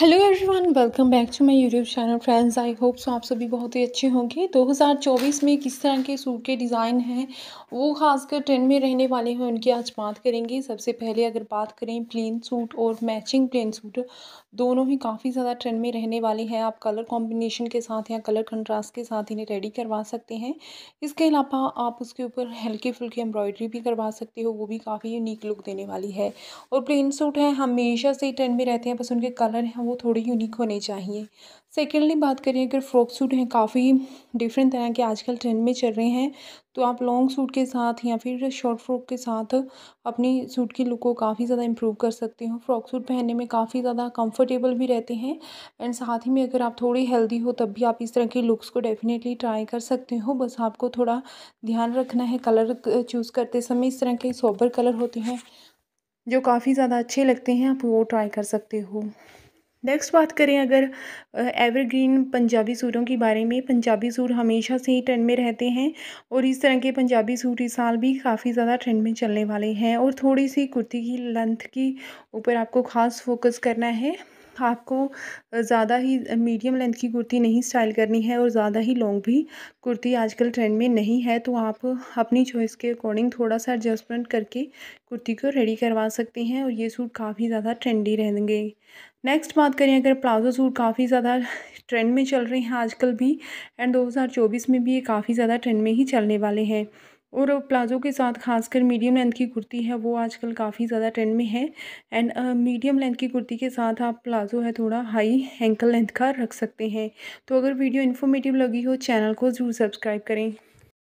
hello everyone welcome back to my YouTube channel friends I hope so आप सभी बहुत ही अच्छे होंगे 2024 में किस तरह के सूट के डिज़ाइन हैं वो खासकर ट्रेंड में रहने वाले हैं उनकी आज बात करेंगे सबसे पहले अगर बात करें प्लेन सूट और मैचिंग प्लेन सूट दोनों ही काफ़ी ज़्यादा ट्रेंड में रहने वाले हैं आप कलर कॉम्बिनेशन के साथ या कलर कंट्रास्ट के साथ इन्हें रेडी करवा सकते हैं इसके अलावा आप उसके ऊपर हल्की फुल्की एम्ब्रॉयडरी भी करवा सकते हो वो भी काफ़ी यूनिक लुक देने वाली है और प्लेन सूट है हमेशा से ट्रेंड में रहते हैं बस उनके कलर हैं वो थोड़ी यूनिक होने चाहिए सेकेंडली बात करें अगर फ्रॉक सूट हैं काफ़ी डिफरेंट तरह के आजकल ट्रेंड में चल रहे हैं तो आप लॉन्ग सूट के साथ या फिर शॉर्ट फ्रॉक के साथ अपनी सूट की लुक को काफ़ी ज़्यादा इम्प्रूव कर सकते हो फ्रॉक सूट पहनने में काफ़ी ज़्यादा कंफर्टेबल भी रहते हैं एंड साथ ही में अगर आप थोड़ी हेल्दी हो तब भी आप इस तरह के लुक्स को डेफिनेटली ट्राई कर सकते हो बस आपको थोड़ा ध्यान रखना है कलर चूज़ करते समय इस तरह के सोबर कलर होते हैं जो काफ़ी ज़्यादा अच्छे लगते हैं आप वो ट्राई कर सकते हो नेक्स्ट बात करें अगर एवरग्रीन पंजाबी सूटों के बारे में पंजाबी सूट हमेशा से ही ट्रेंड में रहते हैं और इस तरह के पंजाबी सूट इस साल भी काफ़ी ज़्यादा ट्रेंड में चलने वाले हैं और थोड़ी सी कुर्ती की लेंथ की ऊपर आपको खास फोकस करना है आपको ज़्यादा ही मीडियम लेंथ की कुर्ती नहीं स्टाइल करनी है और ज़्यादा ही लॉन्ग भी कुर्ती आजकल ट्रेंड में नहीं है तो आप अपनी चॉइस के अकॉर्डिंग थोड़ा सा एडजस्टमेंट करके कुर्ती को रेडी करवा सकते हैं और ये सूट काफ़ी ज़्यादा ट्रेंडी रहेंगे नेक्स्ट बात करें अगर प्लाजो सूट काफ़ी ज़्यादा ट्रेंड में चल रहे हैं आजकल भी एंड दो में भी ये काफ़ी ज़्यादा ट्रेंड में ही चलने वाले हैं और प्लाज़ो के साथ खासकर मीडियम लेंथ की कुर्ती है वो आजकल काफ़ी ज़्यादा ट्रेंड में है एंड मीडियम लेंथ की कुर्ती के साथ आप प्लाज़ो है थोड़ा हाई एंकल लेंथ का रख सकते हैं तो अगर वीडियो इन्फॉर्मेटिव लगी हो चैनल को ज़रूर सब्सक्राइब करें